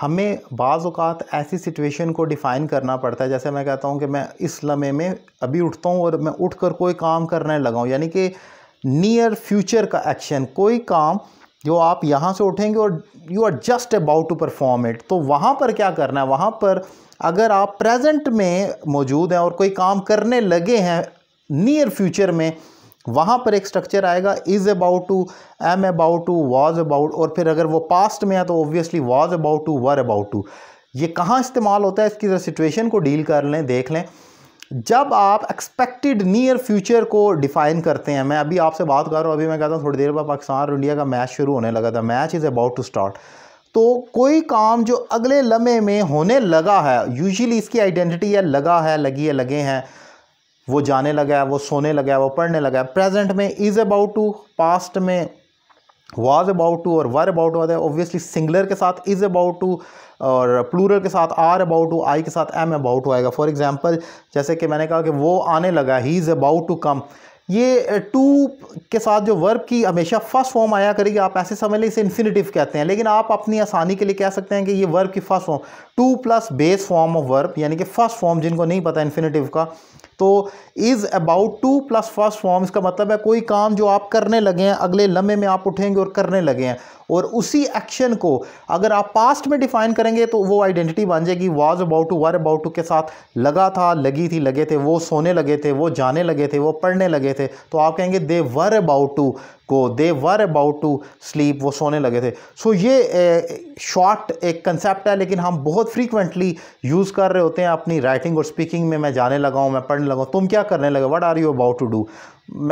हमें बाज़ात ऐसी सिचुएशन को डिफ़ाइन करना पड़ता है जैसे मैं कहता हूँ कि मैं इस लम्हे में अभी उठता हूँ और मैं उठ कर कोई काम करने लगा हूँ यानी कि नियर फ्यूचर का एक्शन कोई काम जो आप यहाँ से उठेंगे और you are just about to perform it तो वहाँ पर क्या करना है वहाँ पर अगर आप प्रेजेंट में मौजूद हैं और कोई काम करने लगे हैं नियर फ्यूचर में वहाँ पर एक स्ट्रक्चर आएगा is about to am about to was about और फिर अगर वो पास्ट में है तो obviously was about to were about to ये कहाँ इस्तेमाल होता है इसकी ज़रा सिचुएशन को डील कर लें देख लें जब आप एक्सपेक्टेड नियर फ्यूचर को डिफाइन करते हैं मैं अभी आपसे बात कर रहा हूँ अभी मैं कहता हूँ थोड़ी देर बाद पाकिस्तान और इंडिया का मैच शुरू होने लगा था match is about to start तो कोई काम जो अगले लम्हे में होने लगा है यूजली इसकी आइडेंटिटी है लगा है लगी है लगे हैं वो जाने लगा है वो सोने लगा है वो पढ़ने लगा है प्रेजेंट में इज़ अबाउट टू पास्ट में वाज अबाउट टू और वर अबाउट टू है ऑब्वियसली सिंगलर के साथ इज़ अबाउट टू और प्लूरल के साथ आर अबाउट टू आई के साथ एम अबाउट टू आएगा फॉर एग्जांपल जैसे कि मैंने कहा कि वो आने लगा ही इज़ अबाउट टू कम ये टू के साथ जो वर्ब की हमेशा फर्स्ट फॉर्म आया करेगी आप ऐसे समझ लें इसे इन्फिनेटिव कहते हैं लेकिन आप अपनी आसानी के लिए कह सकते हैं कि ये वर्ब की first form to plus base form of verb यानी कि फर्स्ट फॉर्म जिनको नहीं पता इन्फिनेटिव का तो is about to plus first form इसका मतलब है कोई काम जो आप करने लगे हैं अगले लम्हे में आप उठेंगे और करने लगे हैं और उसी एक्शन को अगर आप पास्ट में डिफाइन करेंगे तो वो आइडेंटिटी बन जाएगी was about to were about to के साथ लगा था लगी थी लगे थे वो सोने लगे थे वो जाने लगे थे वो पढ़ने लगे थे तो आप कहेंगे दे वर अबाउट टू को they were about to sleep वो सोने लगे थे सो so, ये शॉर्ट एक कंसेप्ट है लेकिन हम बहुत फ्रीक्वेंटली यूज़ कर रहे होते हैं अपनी राइटिंग और स्पीकिंग में मैं जाने लगाऊँ मैं पढ़ने लगाऊँ तुम क्या करने लगे what are you about to do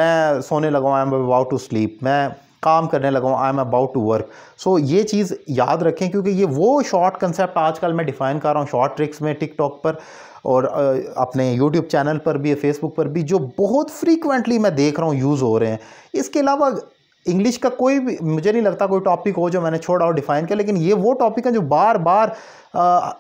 मैं सोने लगाऊँ I am about to sleep मैं काम करने लगा हूँ I am about to work so ये चीज़ याद रखें क्योंकि ये वो शॉर्ट कंसेप्ट आजकल मैं डिफ़ाइन कर रहा हूँ शॉर्ट ट्रिक्स में टिकटॉक पर और अपने यूट्यूब चैनल पर भी फेसबुक पर भी जो बहुत फ्रीक्वेंटली मैं देख रहा हूँ यूज़ हो रहे हैं इसके अलावा इंग्लिश का कोई भी मुझे नहीं लगता कोई टॉपिक हो जो मैंने छोड़ा हो डिफ़ाइन किया लेकिन ये वो टॉपिक हैं जो बार बार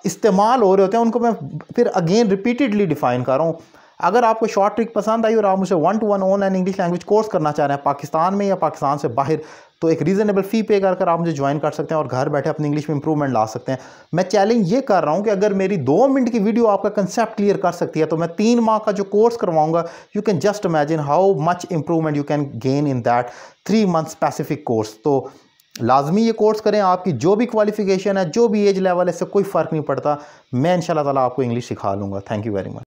इस्तेमाल हो रहे होते हैं उनको मैं फिर अगेन रिपीटेडली डिफ़ाइन कर रहा हूँ अगर आपको शॉर्ट ट्रिक पसंद आई और आप मुझे one to one online English language course करना चाह रहे हैं पाकिस्तान में या पाकिस्तान से बाहर तो एक रीज़नेबल फ़ी पे कर आप मुझे ज्वाइन कर सकते हैं और घर बैठे अपनी इंग्लिश में इंप्रूवमेंट ला सकते हैं मैं चैलेंज ये कर रहा हूँ कि अगर मेरी दो मिनट की वीडियो आपका कंसेप्ट क्लियर कर सकती है तो मैं तीन माह का जो कोर्स करवाऊंगा you can just imagine how much improvement you can gain in that three month specific course तो लाजमी ये कोर्स करें आपकी जो भी क्वालिफिकेशन है जो भी एज लेवल है इससे कोई फ़र्क नहीं पड़ता मैं इन ताला आपको इंग्लिश सिखा लूँगा थैंक यू वेरी मच